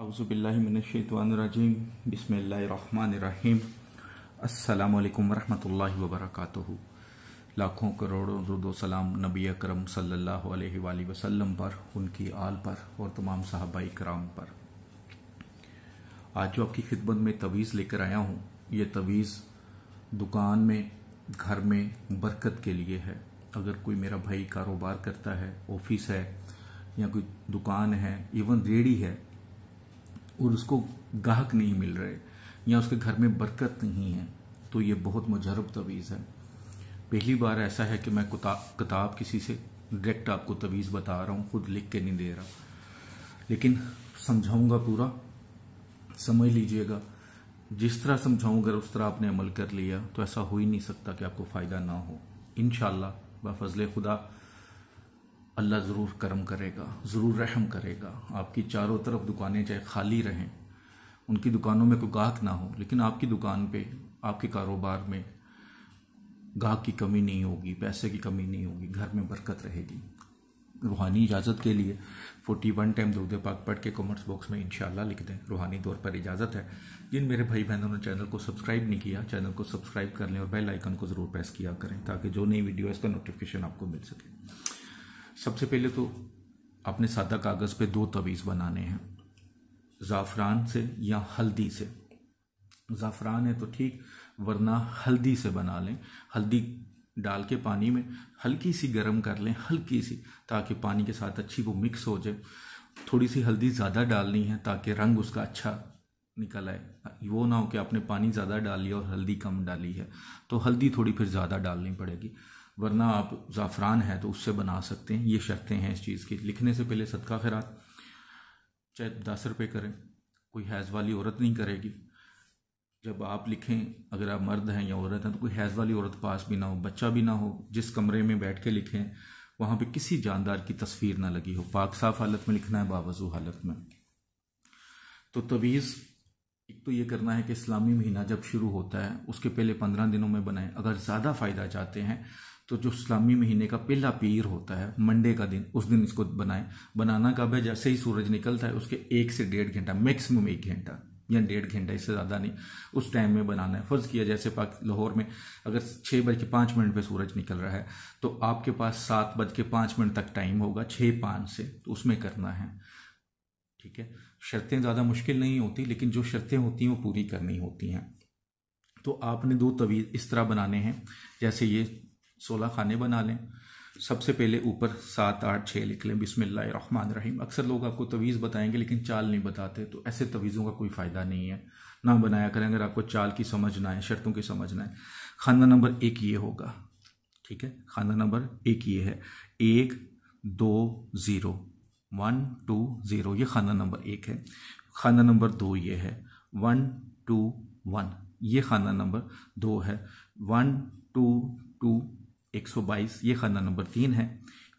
आउज़बिल्लिमिनशैतवानरजीम बिसमीम अल्लाम वरहमल वबरक लाखों करोड़ों रुदो सलाम नबी अकरम सल्लल्लाहु अलैहि वसल्लम पर उनकी आल पर और तमाम साहबा कराम पर आज जो आपकी खिदमत में तवीज़ लेकर आया हूँ ये तवीज़ दुकान में घर में बरकत के लिए है अगर कोई मेरा भाई कारोबार करता है ऑफिस है या कोई दुकान है इवन रेडी है और उसको गाहक नहीं मिल रहे या उसके घर में बरकत नहीं है तो ये बहुत मुजरब तवीज़ है पहली बार ऐसा है कि मैं किताब किसी से डायरेक्ट आपको तवीज़ बता रहा हूँ खुद लिख के नहीं दे रहा लेकिन समझाऊंगा पूरा समझ लीजिएगा जिस तरह समझाऊंगा उस तरह आपने अमल कर लिया तो ऐसा हो ही नहीं सकता कि आपको फ़ायदा ना हो इन फजल खुदा अल्लाह ज़रूर करम करेगा ज़रूर रहम करेगा आपकी चारों तरफ दुकानें चाहे खाली रहें उनकी दुकानों में कोई गाहक ना हो लेकिन आपकी दुकान पे आपके कारोबार में गाहक की कमी नहीं होगी पैसे की कमी नहीं होगी घर में बरकत रहेगी रूहानी इजाज़त के लिए फोर्टी वन टाइम दूध पाक पढ़ के कॉमर्स बॉक्स में इंशाल्लाह लिख दें रूहानी तौर पर इजाज़त है जिन मेरे भाई बहनों ने चैनल को सब्सक्राइब नहीं किया चैनल को सब्सक्राइब कर लें और बेल आइकन को ज़रूर प्रेस किया करें ताकि जो नई वीडियो है इसका नोटिफिकेशन आपको मिल सके सबसे पहले तो अपने सादा कागज़ पे दो तवीज़ बनाने हैं ज़ाफ़रान से या हल्दी से ज़ाफ़रान है तो ठीक वरना हल्दी से बना लें हल्दी डाल के पानी में हल्की सी गर्म कर लें हल्की सी ताकि पानी के साथ अच्छी वो मिक्स हो जाए थोड़ी सी हल्दी ज़्यादा डालनी है ताकि रंग उसका अच्छा निकल आए वो ना हो कि आपने पानी ज़्यादा डाल लिया और हल्दी कम डाली है तो हल्दी थोड़ी फिर ज़्यादा डालनी पड़ेगी वरना आप ज़ाफ़रान है तो उससे बना सकते हैं ये शर्तें हैं इस चीज़ की लिखने से पहले सदका खैरात चाहे दस रुपये करें कोई हैज़ वाली औरत नहीं करेगी जब आप लिखें अगर आप मर्द हैं या औरत हैं तो कोई हैज़ वाली औरत पास भी ना हो बच्चा भी ना हो जिस कमरे में बैठ के लिखें वहाँ पे किसी जानदार की तस्वीर ना लगी हो पाक साफ हालत में लिखना है बावजू हालत में तो तवीज़ एक तो ये करना है कि इस्लामी महीना जब शुरू होता है उसके पहले पंद्रह दिनों में बनाएं अगर ज़्यादा फ़ायदा चाहते हैं तो जो इस्लामी महीने का पहला पीर होता है मंडे का दिन उस दिन इसको बनाएं बनाना कब है जैसे ही सूरज निकलता है उसके एक से डेढ़ घंटा मैक्सिमम एक घंटा या डेढ़ घंटा इससे ज़्यादा नहीं उस टाइम में बनाना है फ़र्ज़ किया जैसे पाक लाहौर में अगर छः बज के पाँच मिनट पर सूरज निकल रहा है तो आपके पास सात बज के पाँच मिनट तक टाइम होगा छः पाँच से तो उसमें करना है ठीक है शर्तें ज़्यादा मुश्किल नहीं होती लेकिन जो शर्तें होती हैं वो पूरी करनी होती हैं तो आपने दो तवीज़ इस तरह बनाने हैं जैसे ये सोलह खाने बना लें सबसे पहले ऊपर सात आठ छः लिख लें बिसमान रहीम अक्सर लोग आपको तवीज़ बताएंगे लेकिन चाल नहीं बताते तो ऐसे तवीज़ों का कोई फ़ायदा नहीं है ना बनाया करें अगर आपको चाल की समझना है शर्तों की समझना है खाना नंबर एक ये होगा ठीक है खाना नंबर एक ये है एक दो ज़ीरो वन टू ज़ीरो ये खाना नंबर एक है खाना नंबर दो ये है वन टू वन ये खाना नंबर दो है वन टू टू 122 ये खाना नंबर तीन है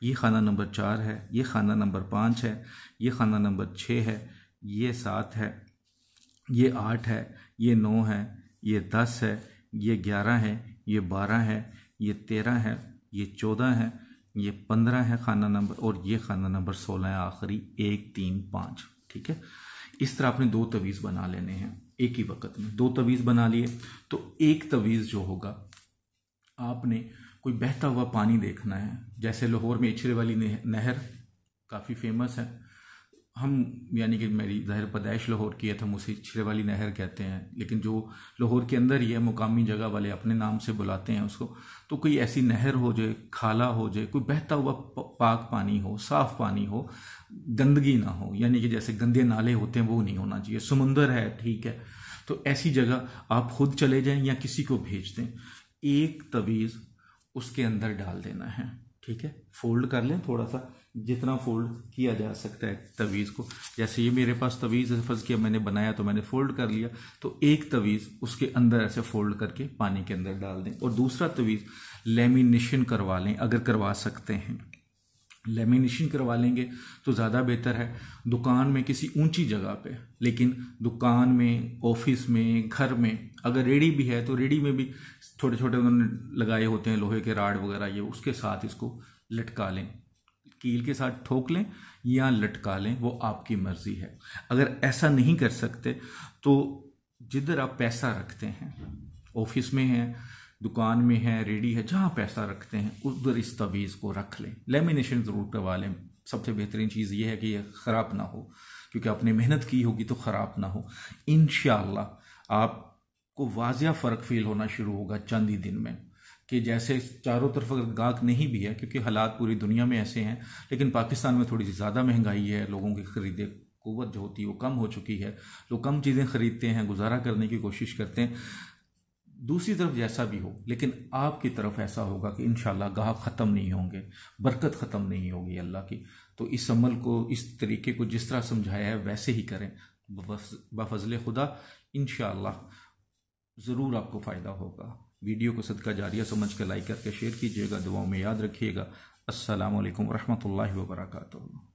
ये खाना नंबर चार है ये खाना नंबर पाँच है ये खाना नंबर छः है ये सात है ये आठ है ये नौ है ये दस है ये ग्यारह है ये बारह है ये तेरह है ये चौदह है ये पंद्रह है खाना नंबर और ये खाना नंबर सोलह है आखिरी एक तीन पाँच ठीक है इस तरह आपने दो तवीज़ बना लेने हैं एक ही वक्त में दो तवीज़ बना लिए तो एक तवीज़ जो होगा आपने कोई बहता हुआ पानी देखना है जैसे लाहौर में इछरे वाली नहर काफ़ी फेमस है हम यानी कि मेरी ज़ाहिर पैदाइश लाहौर की है तो हम उसे इछरे वाली नहर कहते हैं लेकिन जो लाहौर के अंदर ही है मुकामी जगह वाले अपने नाम से बुलाते हैं उसको तो कोई ऐसी नहर हो जाए खाला हो जाए कोई बहता हुआ पाक पानी हो साफ पानी हो गंदगी ना हो यानी कि जैसे गंदे नाले होते हैं वो नहीं होना चाहिए समुंदर है ठीक है तो ऐसी जगह आप खुद चले जाएं या किसी को भेज दें एक तवीज़ उसके अंदर डाल देना है ठीक है फोल्ड कर लें थोड़ा सा जितना फोल्ड किया जा सकता है तवीज़ को जैसे ये मेरे पास तवीज़ है फर्ज किया मैंने बनाया तो मैंने फोल्ड कर लिया तो एक तवीज़ उसके अंदर ऐसे फोल्ड करके पानी के अंदर डाल दें और दूसरा तवीज़ लेमिनेशन करवा लें अगर करवा सकते हैं लेमिनेशन करवा लेंगे तो ज़्यादा बेहतर है दुकान में किसी ऊंची जगह पे लेकिन दुकान में ऑफिस में घर में अगर रेडी भी है तो रेडी में भी छोटे छोटे उन्होंने लगाए होते हैं लोहे के राड वगैरह ये उसके साथ इसको लटका लें कील के साथ ठोक लें या लटका लें वो आपकी मर्ज़ी है अगर ऐसा नहीं कर सकते तो जिधर आप पैसा रखते हैं ऑफिस में हैं दुकान में है रेडी है जहाँ पैसा रखते हैं उधर इस तवीज़ को रख लें लेमिनेशन ज़रूर करवा लें सबसे बेहतरीन चीज़ ये है कि यह ख़राब ना हो क्योंकि आपने मेहनत की होगी तो ख़राब ना हो इन आपको वाजिया फ़र्क फील होना शुरू होगा चंद ही दिन में कि जैसे चारों तरफ अगर गाहक नहीं भी है क्योंकि हालात पूरी दुनिया में ऐसे हैं लेकिन पाकिस्तान में थोड़ी सी ज़्यादा महंगाई है लोगों की खरीदे कुत जो होती है वो कम हो चुकी है लोग कम चीज़ें ख़रीदते हैं गुजारा करने की कोशिश करते हैं दूसरी तरफ जैसा भी हो लेकिन आपकी तरफ ऐसा होगा कि इन गाहक ख़त्म नहीं होंगे बरकत ख़त्म नहीं होगी अल्लाह की तो इस अमल को इस तरीके को जिस तरह समझाया है वैसे ही करें बफजल खुदा इन ज़रूर आपको फ़ायदा होगा वीडियो को सदका जारिया समझ कर लाइक करके शेयर कीजिएगा दुआओं में याद रखिएगा असलकम वरहमल वर्का